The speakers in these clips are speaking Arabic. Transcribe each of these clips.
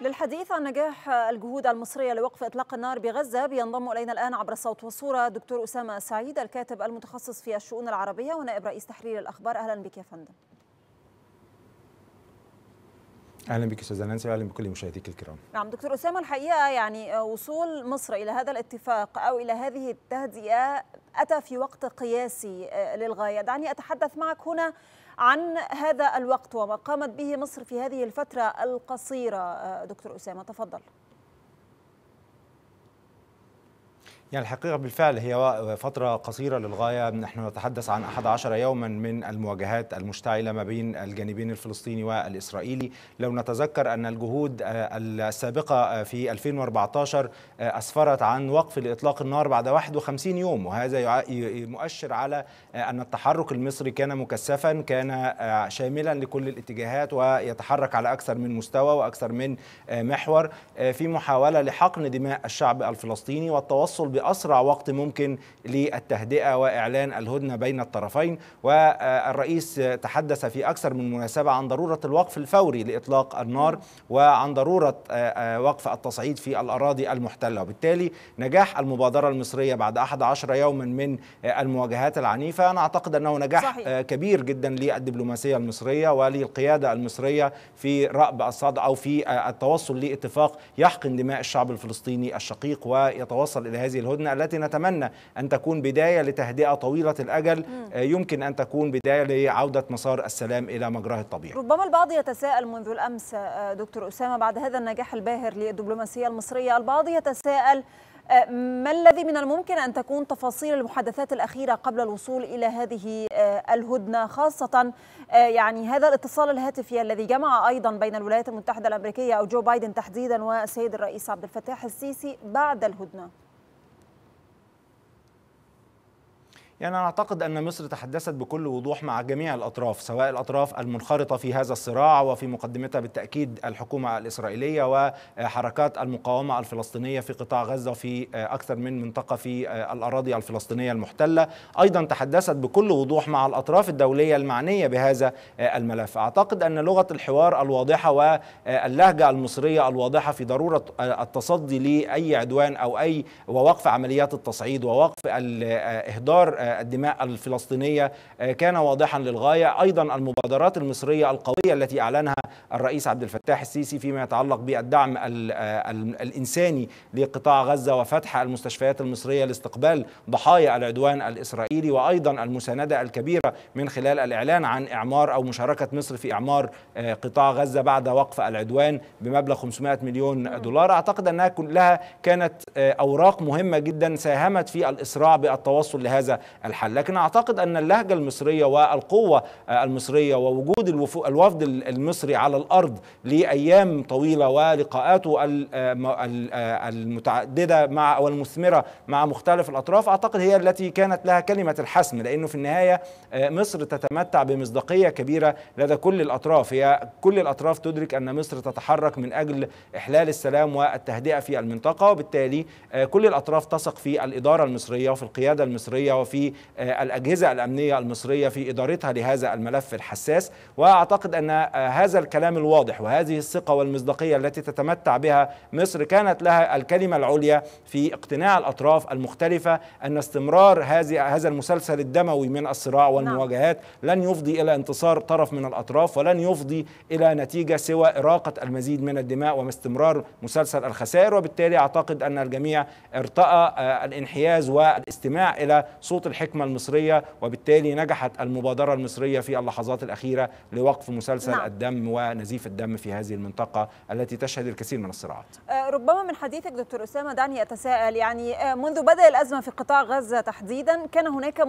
للحديث عن نجاح الجهود المصرية لوقف إطلاق النار بغزة بينضم إلينا الآن عبر الصوت والصورة دكتور أسامة سعيد الكاتب المتخصص في الشؤون العربية ونائب رئيس تحرير الأخبار أهلا بك يا فندم اهلا بك استاذه نانسي واهلا بكل مشاهديك الكرام. نعم دكتور اسامه الحقيقه يعني وصول مصر الى هذا الاتفاق او الى هذه التهدئه اتى في وقت قياسي للغايه، دعني اتحدث معك هنا عن هذا الوقت وما قامت به مصر في هذه الفترة القصيرة آه، دكتور أسامة تفضل يعني الحقيقة بالفعل هي فترة قصيرة للغاية نحن نتحدث عن 11 يوما من المواجهات المشتعلة ما بين الجانبين الفلسطيني والإسرائيلي لو نتذكر أن الجهود آه، السابقة آه، في 2014 آه، أسفرت عن وقف لإطلاق النار بعد 51 يوم وهذا مؤشر على أن التحرك المصري كان مكثفا كان شاملا لكل الاتجاهات ويتحرك على أكثر من مستوى وأكثر من محور في محاولة لحقن دماء الشعب الفلسطيني والتوصل بأسرع وقت ممكن للتهدئة وإعلان الهدنة بين الطرفين والرئيس تحدث في أكثر من مناسبة عن ضرورة الوقف الفوري لإطلاق النار وعن ضرورة آه، آه، وقف التصعيد في الأراضي المحتلة وبالتالي نجاح المبادرة المصرية بعد 11 يوما من آه، المواجهات العنيفة أنا أعتقد أنه نجاح صحيح. كبير جدا للدبلوماسية المصرية وللقيادة المصرية في رأب الصد أو في التوصل لاتفاق يحقن دماء الشعب الفلسطيني الشقيق ويتوصل إلى هذه الهدنة. الهدنة التي نتمنى أن تكون بداية لتهدئة طويلة الأجل آه، يمكن أن تكون بداية لعودة مسار السلام إلى مجراه الطبيعي ربما البعض يتساءل منذ الأمس آه، دكتور أسامة بعد هذا النجاح الباهر للدبلوماسية المصرية البعض يتساءل آه، ما الذي من الممكن أن تكون تفاصيل المحادثات الأخيرة قبل الوصول إلى هذه الهدنة خاصة يعني هذا الاتصال الهاتفي الذي جمع أيضا بين الولايات المتحدة الأمريكية أو جو بايدن تحديدا والسيد الرئيس عبد الفتاح السيسي بعد الهدنة يعني أنا أعتقد أن مصر تحدثت بكل وضوح مع جميع الأطراف سواء الأطراف المنخرطة في هذا الصراع وفي مقدمتها بالتأكيد الحكومة الإسرائيلية وحركات المقاومة الفلسطينية في قطاع غزة وفي آه، أكثر من منطقة في آه، الأراضي الفلسطينية المحتلة أيضا تحدثت بكل وضوح مع الأطراف الدولية المعنية بهذا آه، الملف أعتقد أن لغة الحوار الواضحة واللهجة المصرية الواضحة في ضرورة التصدي لأي عدوان أو أي ووقف عمليات التصعيد ووقف إهدار الدماء الفلسطينية آه، كان واضحا للغاية أيضا المبادرات المصرية القوية التي أعلنها الرئيس عبد الفتاح السيسي فيما يتعلق بالدعم آه، الإنساني لقطاع غزة وفتح المستشفيات المصرية لاستقبال ضحايا العدوان الإسرائيلي وأيضا المساندة الكبيرة من خلال الإعلان عن إعمار أو مشاركة مصر في إعمار آه، قطاع غزة بعد وقف العدوان بمبلغ 500 مليون دولار أعتقد أنها كلها كانت أوراق مهمة جدا ساهمت في الإسراع بالتوصل لهذا الحل لكن أعتقد أن اللهجة المصرية والقوة المصرية ووجود الوفد المصري على الأرض لأيام طويلة ولقاءاته المتعددة مع أو المثمرة مع مختلف الأطراف أعتقد هي التي كانت لها كلمة الحسم لأنه في النهاية آه، مصر تتمتع بمصداقية كبيرة لدى كل الأطراف هي كل الأطراف تدرك أن مصر تتحرك من أجل إحلال السلام والتهدئة في المنطقة وبالتالي آه، كل الأطراف تثق في الإدارة المصرية وفي القيادة المصرية وفي آه، الاجهزه الأمنية المصرية في إدارتها لهذا الملف الحساس وأعتقد أن آه، هذا الكلام الواضح وهذه الثقة والمصداقية التي تتمتع بها مصر كانت لها الكلمة العليا في اقتناع الأطراف المختلفة أن استمرار هذه هذا المسلسل الدموي من الصراع نعم. والمواجهات لن يفضي إلى انتصار طرف من الأطراف ولن يفضي إلى نتيجة سوى إراقة المزيد من الدماء واستمرار مسلسل الخسائر وبالتالي أعتقد أن الجميع ارتأى آه، الانحياز والاستماع إلى صوت الحق الحكمة المصرية وبالتالي نجحت المبادرة المصرية في اللحظات الأخيرة لوقف مسلسل نعم. الدم ونزيف الدم في هذه المنطقة التي تشهد الكثير من الصراعات آه، ربما من حديثك دكتور أسامة دعني أتساءل يعني آه، منذ بدأ الأزمة في قطاع غزة تحديدا كان هناك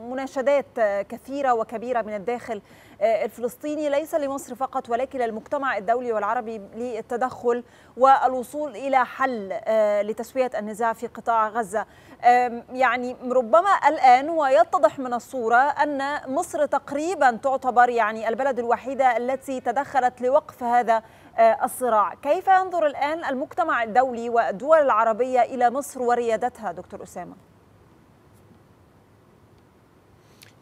مناشدات آه، كثيرة وكبيرة من الداخل الفلسطيني ليس لمصر فقط ولكن للمجتمع الدولي والعربي للتدخل والوصول إلى حل لتسوية النزاع في قطاع غزة يعني ربما الآن ويتضح من الصورة أن مصر تقريبا تعتبر يعني البلد الوحيدة التي تدخلت لوقف هذا أه، الصراع كيف ينظر الآن المجتمع الدولي والدول العربية إلى مصر وريادتها دكتور أسامة؟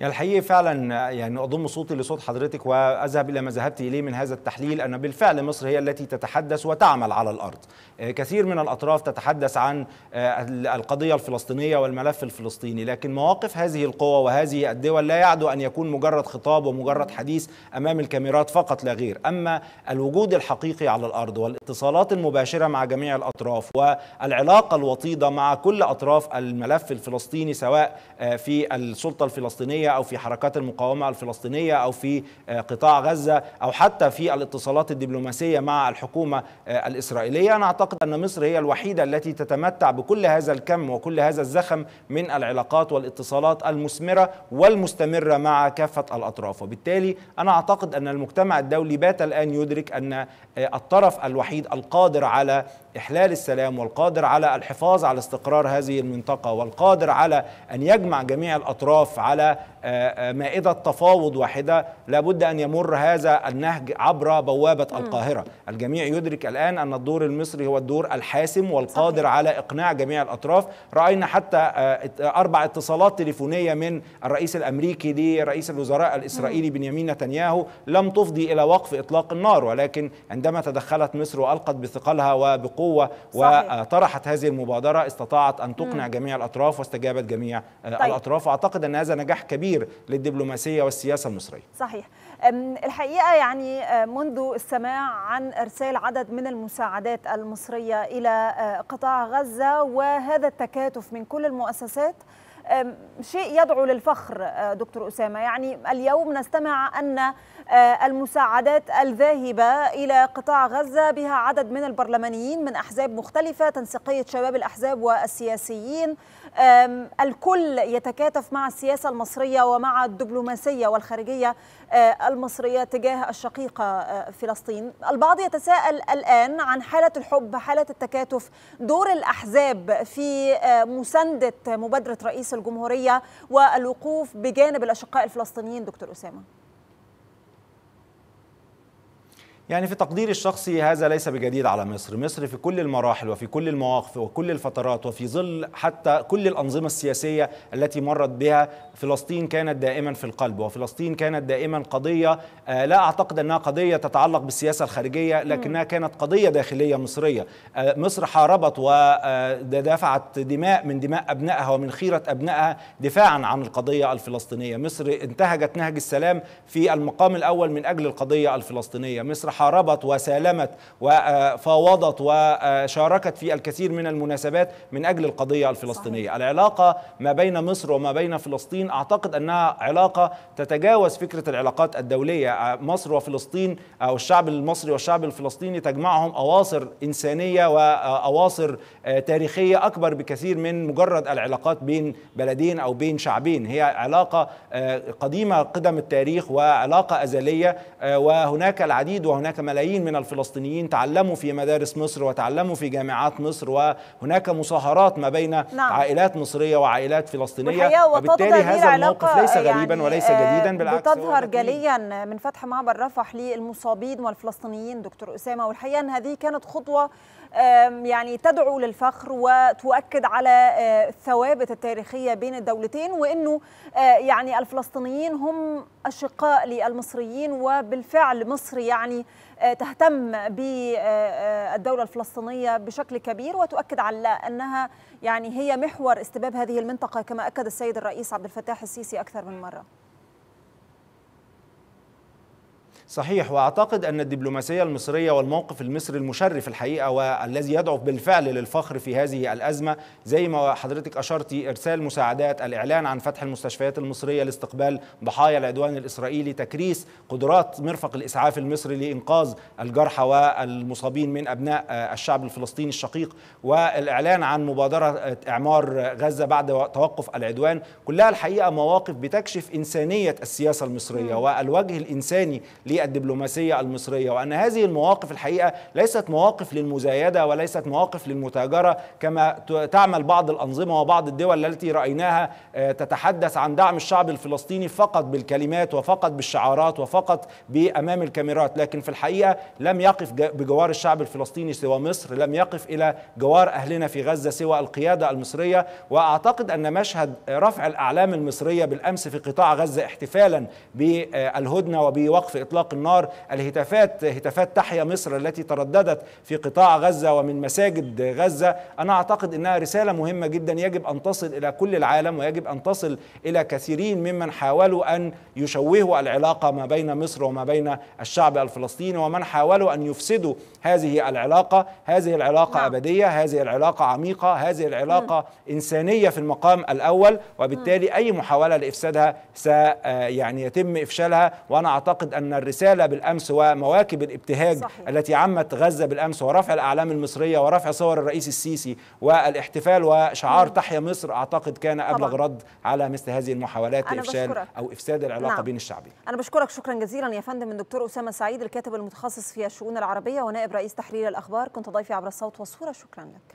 يعني الحقيقة فعلا يعني أضم صوتي لصوت حضرتك وأذهب إلى ما ذهبت إليه من هذا التحليل أن بالفعل مصر هي التي تتحدث وتعمل على الأرض آه، كثير من الأطراف تتحدث عن آه، القضية الفلسطينية والملف الفلسطيني لكن مواقف هذه القوى وهذه الدول لا يعدو أن يكون مجرد خطاب ومجرد حديث أمام الكاميرات فقط لا غير أما الوجود الحقيقي على الأرض والاتصالات المباشرة مع جميع الأطراف والعلاقة الوطيدة مع كل أطراف الملف الفلسطيني سواء آه، في السلطة الفلسطينية او في حركات المقاومه الفلسطينيه او في آه، قطاع غزه او حتى في الاتصالات الدبلوماسيه مع الحكومه آه، الاسرائيليه انا اعتقد ان مصر هي الوحيده التي تتمتع بكل هذا الكم وكل هذا الزخم من العلاقات والاتصالات المثمره والمستمره مع كافه الاطراف وبالتالي انا اعتقد ان المجتمع الدولي بات الان يدرك ان آه، الطرف الوحيد القادر على احلال السلام والقادر على الحفاظ على استقرار هذه المنطقه والقادر على ان يجمع جميع الاطراف على آه، آه، مائدة تفاوض واحدة لابد أن يمر هذا النهج عبر بوابة القاهرة الجميع يدرك الآن أن الدور المصري هو الدور الحاسم والقادر صحيح. على إقناع جميع الأطراف رأينا حتى آه، أربع اتصالات تليفونية من الرئيس الأمريكي لرئيس الوزراء الإسرائيلي بنيامين نتنياهو لم تفضي إلى وقف إطلاق النار ولكن عندما تدخلت مصر وألقت بثقلها وبقوة صحيح. وطرحت هذه المبادرة استطاعت أن تقنع جميع الأطراف واستجابت جميع طيب. الأطراف وأعتقد أن هذا نجاح كبير كبير للدبلوماسية والسياسة المصرية صحيح الحقيقة يعني منذ السماع عن إرسال عدد من المساعدات المصرية إلى قطاع غزة وهذا التكاتف من كل المؤسسات شيء يدعو للفخر أه، دكتور أسامة يعني اليوم نستمع أن أه، المساعدات الذاهبة إلى قطاع غزة بها عدد من البرلمانيين من أحزاب مختلفة تنسيقية شباب الأحزاب والسياسيين الكل يتكاتف مع السياسة المصرية ومع الدبلوماسية والخارجية أه، المصرية تجاه الشقيقة فلسطين البعض يتساءل الآن عن حالة الحب حالة التكاتف دور الأحزاب في مساندة مبادرة رئيس الجمهورية والوقوف بجانب الأشقاء الفلسطينيين دكتور أسامة يعني في تقديري الشخصي هذا ليس بجديد على مصر مصر في كل المراحل وفي كل المواقف وكل الفترات وفي ظل حتى كل الأنظمة السياسية التي مرت بها فلسطين كانت دائما في القلب وفلسطين كانت دائما قضية آه، لا أعتقد أنها قضية تتعلق بالسياسة الخارجية لكنها كانت قضية داخلية مصرية آه، مصر حاربت ودفعت آه، دماء من دماء أبنائها ومن خيرة أبنائها دفاعا عن القضية الفلسطينية مصر انتهجت نهج السلام في المقام الأول من أجل القضية الفلسطينية مصر حاربت وسالمت وفاوضت آه، وشاركت آه، في الكثير من المناسبات من أجل القضية الفلسطينية صحيح. العلاقة ما بين مصر وما بين فلسطين أعتقد أنها علاقة تتجاوز فكرة العلاقات الدولية آه، مصر وفلسطين أو الشعب المصري والشعب الفلسطيني تجمعهم أواصر إنسانية وأواصر تاريخية أكبر بكثير من مجرد العلاقات بين بلدين أو بين شعبين هي علاقة قديمة قدم التاريخ وعلاقة أزلية وهناك العديد وهناك هناك ملايين من الفلسطينيين تعلموا في مدارس مصر وتعلموا في جامعات مصر وهناك مصاهرات ما بين نعم. عائلات مصرية وعائلات فلسطينية وبالتالي هذا الموقف ليس يعني، غريبا يعني وليس آه، جديدا بالعكس بتظهر جليا من فتح معبر رفح للمصابين والفلسطينيين دكتور أسامة والحقيقة أن هذه كانت خطوة يعني تدعو للفخر وتؤكد على آه، الثوابت التاريخية بين الدولتين وأنه آه، يعني الفلسطينيين هم أشقاء للمصريين وبالفعل مصر يعني آه، تهتم بالدولة آه، آه، الفلسطينية بشكل كبير وتؤكد على أنها يعني هي محور استباب هذه المنطقة كما أكد السيد الرئيس عبد الفتاح السيسي أكثر من مرة صحيح واعتقد ان الدبلوماسيه المصريه والموقف المصري المشرف الحقيقه والذي يدعو بالفعل للفخر في هذه الازمه زي ما حضرتك اشرتي ارسال مساعدات الاعلان عن فتح المستشفيات المصريه لاستقبال ضحايا العدوان الاسرائيلي تكريس قدرات مرفق الاسعاف المصري لانقاذ الجرحى والمصابين من ابناء الشعب الفلسطيني الشقيق والاعلان عن مبادره اعمار غزه بعد توقف العدوان كلها الحقيقه مواقف بتكشف انسانيه السياسه المصريه والوجه الانساني الدبلوماسية المصرية وأن هذه المواقف الحقيقة ليست مواقف للمزايدة وليست مواقف للمتاجرة كما تعمل بعض الأنظمة وبعض الدول التي رأيناها آه، تتحدث عن دعم الشعب الفلسطيني فقط بالكلمات وفقط بالشعارات وفقط بأمام الكاميرات لكن في الحقيقة لم يقف بجوار الشعب الفلسطيني سوى مصر لم يقف إلى جوار أهلنا في غزة سوى القيادة المصرية وأعتقد أن مشهد رفع الأعلام المصرية بالأمس في قطاع غزة احتفالا بالهدنة وبوقف إطلاق إطلاق النار الهتافات هتافات تحيا مصر التي ترددت في قطاع غزة ومن مساجد غزة أنا أعتقد أنها رسالة مهمة جدا يجب أن تصل إلى كل العالم ويجب أن تصل إلى كثيرين ممن حاولوا أن يشوهوا العلاقة ما بين مصر وما بين الشعب الفلسطيني ومن حاولوا أن يفسدوا هذه العلاقة هذه العلاقة نعم. أبدية هذه العلاقة عميقة هذه العلاقة م. إنسانية في المقام الأول وبالتالي أي محاولة لإفسادها سيعني آه، يتم إفشالها وأنا أعتقد أن الرسالة الرسالة بالأمس ومواكب الابتهاج صحيح. التي عمت غزة بالأمس ورفع الأعلام المصرية ورفع صور الرئيس السيسي والاحتفال وشعار تحيا مصر أعتقد كان أبلغ طبعا. رد على مثل هذه المحاولات إفشال بشكرك. أو إفساد العلاقة نعم. بين الشعبين أنا بشكرك شكرا جزيلا يا فندم من دكتور أسامة سعيد الكاتب المتخصص في الشؤون العربية ونائب رئيس تحرير الأخبار كنت ضيفي عبر الصوت والصورة شكرا لك